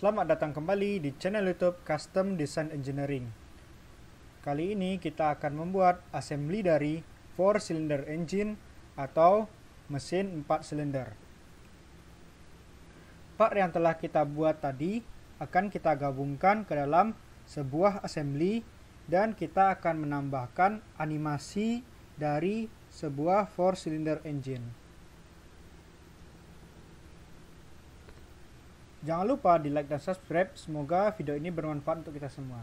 Selamat datang kembali di channel YouTube Custom Design Engineering. Kali ini kita akan membuat assembly dari 4 cylinder engine atau mesin 4 silinder. Part yang telah kita buat tadi akan kita gabungkan ke dalam sebuah assembly dan kita akan menambahkan animasi dari sebuah 4 cylinder engine. Jangan lupa di like dan subscribe. Semoga video ini bermanfaat untuk kita semua.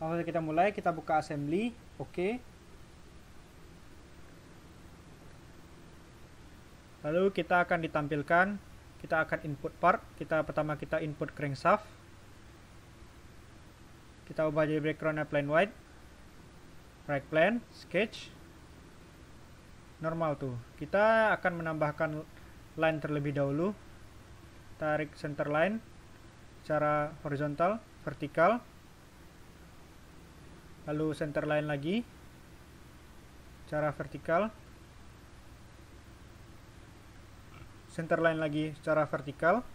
Langsung kita mulai, kita buka assembly. Oke. Okay. Lalu kita akan ditampilkan, kita akan input part. Kita pertama kita input crankshaft. Kita ubah jadi background plain white. Right plan, sketch. Normal tuh. Kita akan menambahkan line terlebih dahulu tarik center line secara horizontal, vertikal, lalu center line lagi secara vertikal, center line lagi secara vertikal,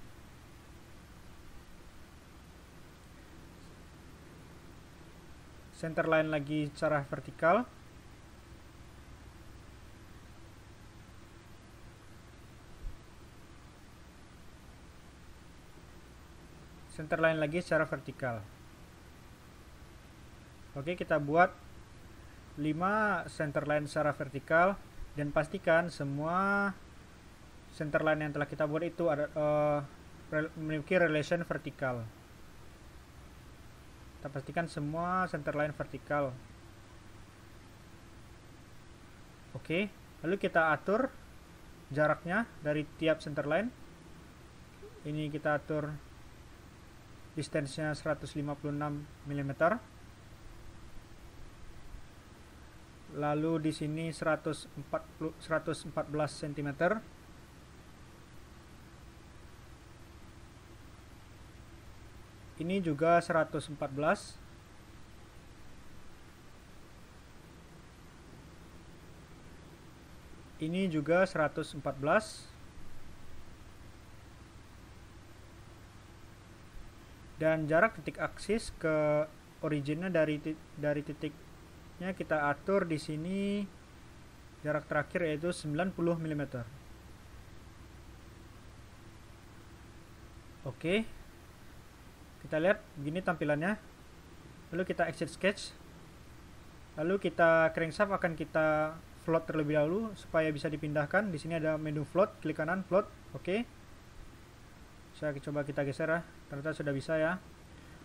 center line lagi secara vertikal, center line lagi secara vertikal oke kita buat 5 center line secara vertikal dan pastikan semua center line yang telah kita buat itu ada uh, memiliki relation vertikal kita pastikan semua center line vertikal oke lalu kita atur jaraknya dari tiap center line ini kita atur distance-nya 156 mm lalu di sini 140 114 cm ini juga 114 ini juga 114 dan jarak titik aksis ke originnya dari dari titiknya kita atur di sini jarak terakhir yaitu 90 mm oke kita lihat begini tampilannya lalu kita exit sketch lalu kita crankshaft akan kita float terlebih dahulu supaya bisa dipindahkan di sini ada menu float klik kanan float oke okay saya coba kita geser ya ternyata sudah bisa ya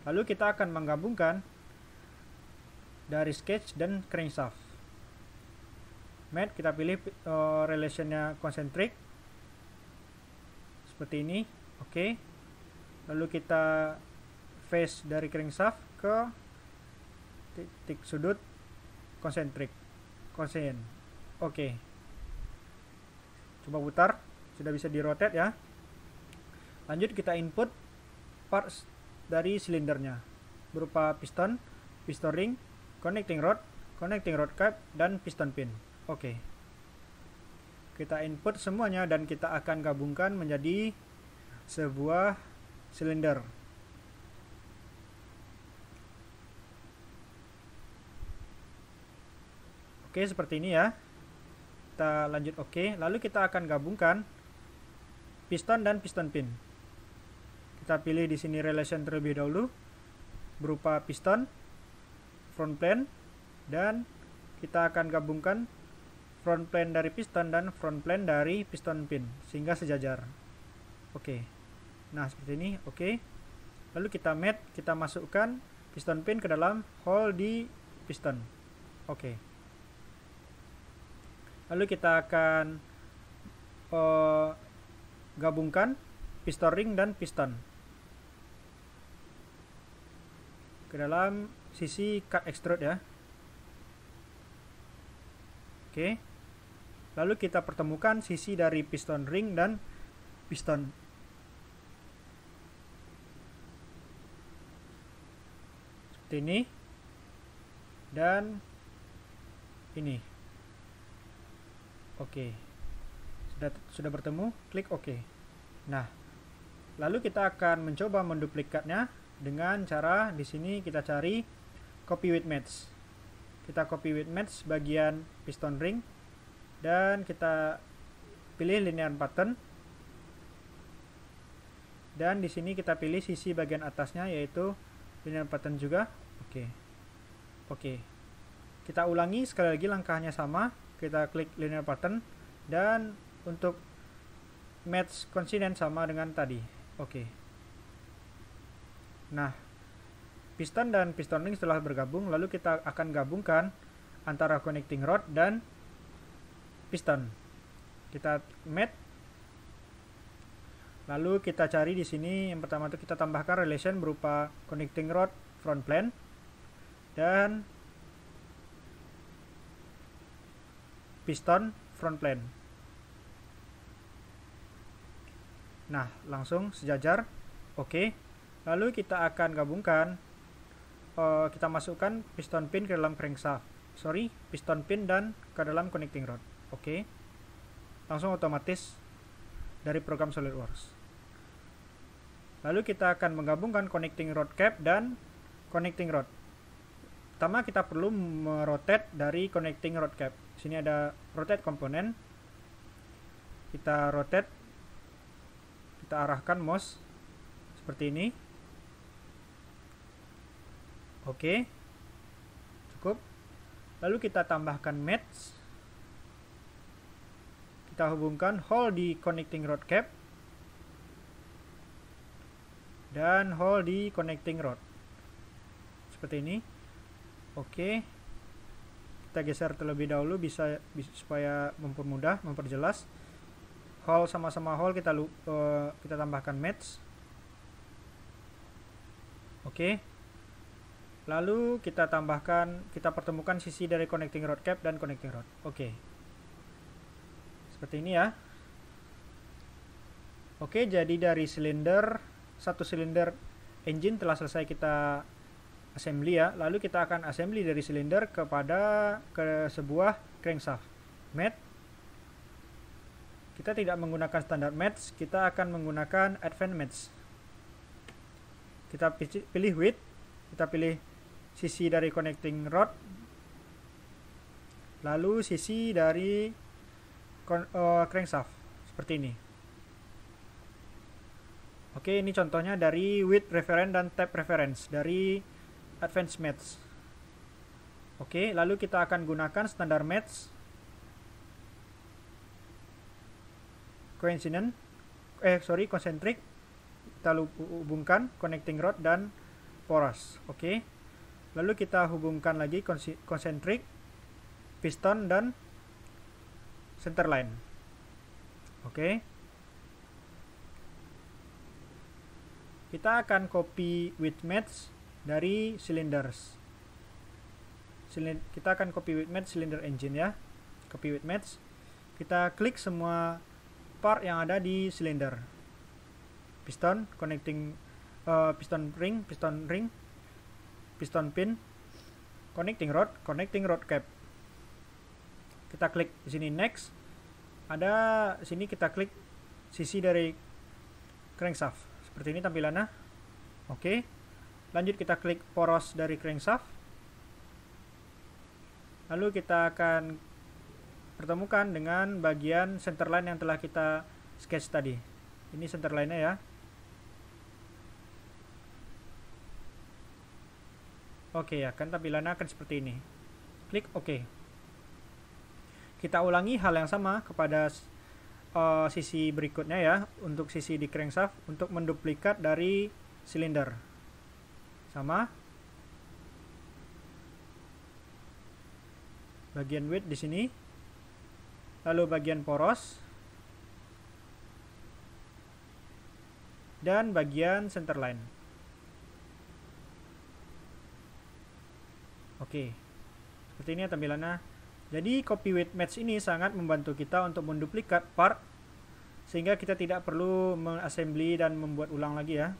lalu kita akan menggabungkan dari sketch dan crankshaft mat kita pilih uh, relationnya concentric seperti ini oke okay. lalu kita face dari crankshaft ke titik sudut concentric concentric oke okay. coba putar sudah bisa di rotate ya Lanjut kita input parts dari silindernya berupa piston, piston ring, connecting rod, connecting rod cap, dan piston pin. Oke. Okay. Kita input semuanya dan kita akan gabungkan menjadi sebuah silinder. Oke, okay, seperti ini ya. Kita lanjut oke, okay. lalu kita akan gabungkan piston dan piston pin kita pilih di sini relation terlebih dahulu berupa piston, front plane, dan kita akan gabungkan front plane dari piston dan front plane dari piston pin sehingga sejajar. Oke. Okay. Nah, seperti ini. Oke. Okay. Lalu kita mate, kita masukkan piston pin ke dalam hole di piston. Oke. Okay. Lalu kita akan uh, gabungkan piston ring dan piston. ke dalam sisi cut extrude ya. Oke. Lalu kita pertemukan sisi dari piston ring dan piston. Seperti ini. Dan ini. Oke. Sudah sudah bertemu, klik oke. Nah, lalu kita akan mencoba menduplikatnya dengan cara di sini kita cari copy with match. Kita copy with match bagian piston ring dan kita pilih linear pattern. Dan di sini kita pilih sisi bagian atasnya yaitu linear pattern juga. Oke. Okay. Oke. Okay. Kita ulangi sekali lagi langkahnya sama. Kita klik linear pattern dan untuk match coincident sama dengan tadi. Oke. Okay. Nah, piston dan piston ring setelah bergabung, lalu kita akan gabungkan antara connecting rod dan piston. Kita mat Lalu kita cari di sini yang pertama itu kita tambahkan relation berupa connecting rod front plane dan piston front plane. Nah, langsung sejajar. Oke. Okay. Lalu kita akan gabungkan, uh, kita masukkan piston pin ke dalam crankshaft. Sorry, piston pin dan ke dalam connecting rod. Oke, okay. langsung otomatis dari program SolidWorks. Lalu kita akan menggabungkan connecting rod cap dan connecting rod. Pertama kita perlu merotate dari connecting rod cap. Sini ada rotate komponen. Kita rotate, kita arahkan mouse seperti ini. Oke. Cukup. Lalu kita tambahkan match. Kita hubungkan hole di connecting rod cap dan hole di connecting rod. Seperti ini. Oke. Kita geser terlebih dahulu bisa, bisa supaya mempermudah, memperjelas. Hole sama-sama hole kita uh, kita tambahkan match. Oke. Okay. Lalu kita tambahkan, kita pertemukan sisi dari connecting rod cap dan connecting rod. Oke. Okay. Seperti ini ya. Oke, okay, jadi dari silinder, satu silinder engine telah selesai kita assembly ya. Lalu kita akan assembly dari silinder kepada ke sebuah crankshaft. Mat. Kita tidak menggunakan standar mats kita akan menggunakan advanced mats Kita pilih width, kita pilih sisi dari connecting rod lalu sisi dari eh, crankshaft seperti ini oke ini contohnya dari width reference dan tap reference dari advanced match oke lalu kita akan gunakan standar match coincident eh sorry concentric kita hubungkan connecting rod dan poros oke okay lalu kita hubungkan lagi konsentrik piston dan centerline oke kita akan copy width match dari cylinders kita akan copy width match cylinder engine ya copy width match kita klik semua part yang ada di cylinder piston connecting uh, piston ring piston ring piston pin connecting rod connecting rod cap kita klik di sini next ada sini kita klik sisi dari crankshaft seperti ini tampilannya oke lanjut kita klik poros dari crankshaft lalu kita akan pertemukan dengan bagian center line yang telah kita sketch tadi ini center line-nya ya Oke, okay, ya, kan tampilannya akan seperti ini. Klik OK. Kita ulangi hal yang sama kepada uh, sisi berikutnya ya, untuk sisi di crankshaft, untuk menduplikat dari silinder. Sama. Bagian width di sini. Lalu bagian poros. Dan bagian centerline. Oke, seperti ini ya tampilannya. Jadi copy with match ini sangat membantu kita untuk menduplikat part sehingga kita tidak perlu mengassembly dan membuat ulang lagi ya.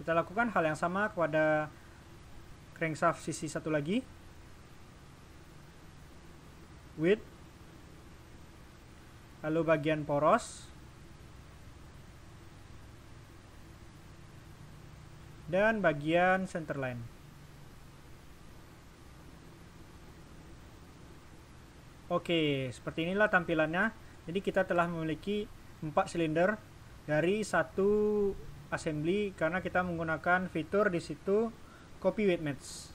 Kita lakukan hal yang sama kepada crankshaft sisi satu lagi. Width lalu bagian poros dan bagian centerline. Oke, seperti inilah tampilannya. Jadi kita telah memiliki empat silinder dari satu assembly karena kita menggunakan fitur di situ copy weight match.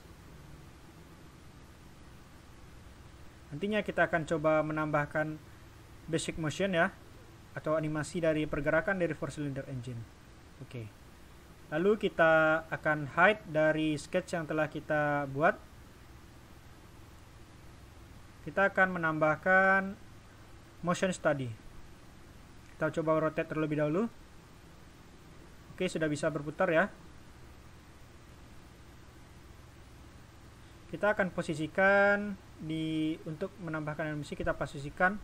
Nantinya kita akan coba menambahkan basic motion ya atau animasi dari pergerakan dari four cylinder engine. Oke. Okay lalu kita akan hide dari sketch yang telah kita buat kita akan menambahkan motion study kita coba rotate terlebih dahulu oke sudah bisa berputar ya kita akan posisikan di untuk menambahkan animasi kita posisikan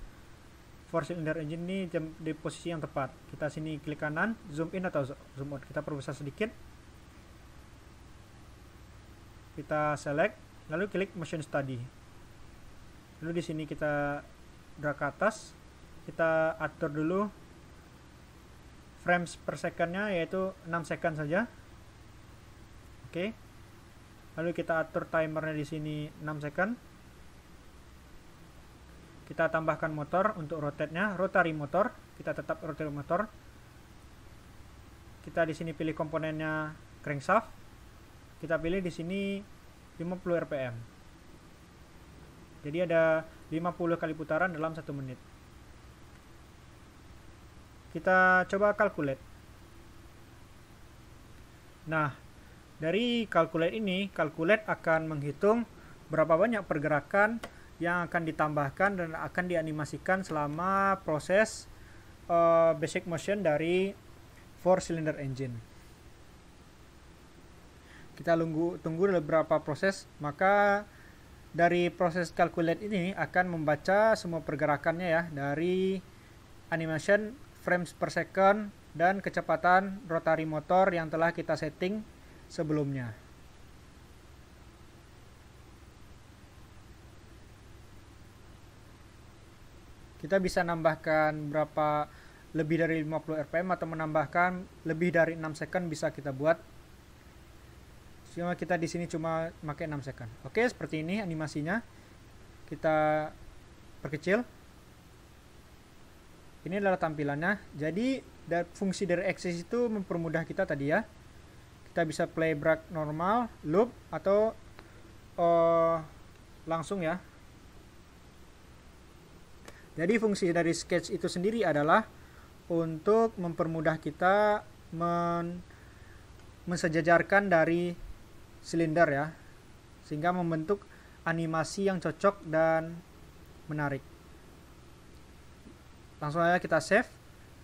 for cylinder engine ini jam di posisi yang tepat kita sini klik kanan zoom in atau zoom out kita perbesar sedikit kita select lalu klik motion study lalu di sini kita drag ke atas kita atur dulu frames per secondnya yaitu 6 second saja oke okay. lalu kita atur timernya di sini 6 second kita tambahkan motor untuk rotate-nya, rotary motor, kita tetap rotary motor. Kita di sini pilih komponennya crankshaft. Kita pilih di sini 50 rpm. Jadi ada 50 kali putaran dalam 1 menit. Kita coba calculate. Nah, dari calculate ini, calculate akan menghitung berapa banyak pergerakan yang akan ditambahkan dan akan dianimasikan selama proses uh, basic motion dari four cylinder engine. Kita tunggu tunggu beberapa proses, maka dari proses calculate ini akan membaca semua pergerakannya ya dari animation frames per second dan kecepatan rotary motor yang telah kita setting sebelumnya. kita bisa nambahkan berapa lebih dari 50 rpm atau menambahkan lebih dari 6 second bisa kita buat cuma kita di sini cuma pakai 6 second oke seperti ini animasinya kita perkecil ini adalah tampilannya jadi fungsi dari axis itu mempermudah kita tadi ya kita bisa playback normal loop atau uh, langsung ya jadi fungsi dari sketch itu sendiri adalah untuk mempermudah kita men mensejajarkan dari silinder ya sehingga membentuk animasi yang cocok dan menarik. Langsung aja kita save,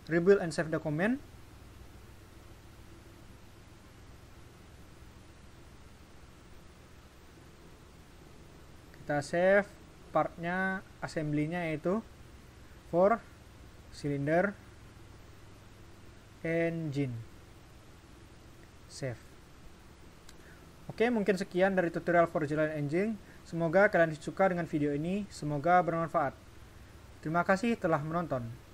rebuild and save document. Kita save partnya assembly-nya yaitu for cylinder engine save Oke, mungkin sekian dari tutorial for cylinder Engine. Semoga kalian suka dengan video ini. Semoga bermanfaat. Terima kasih telah menonton.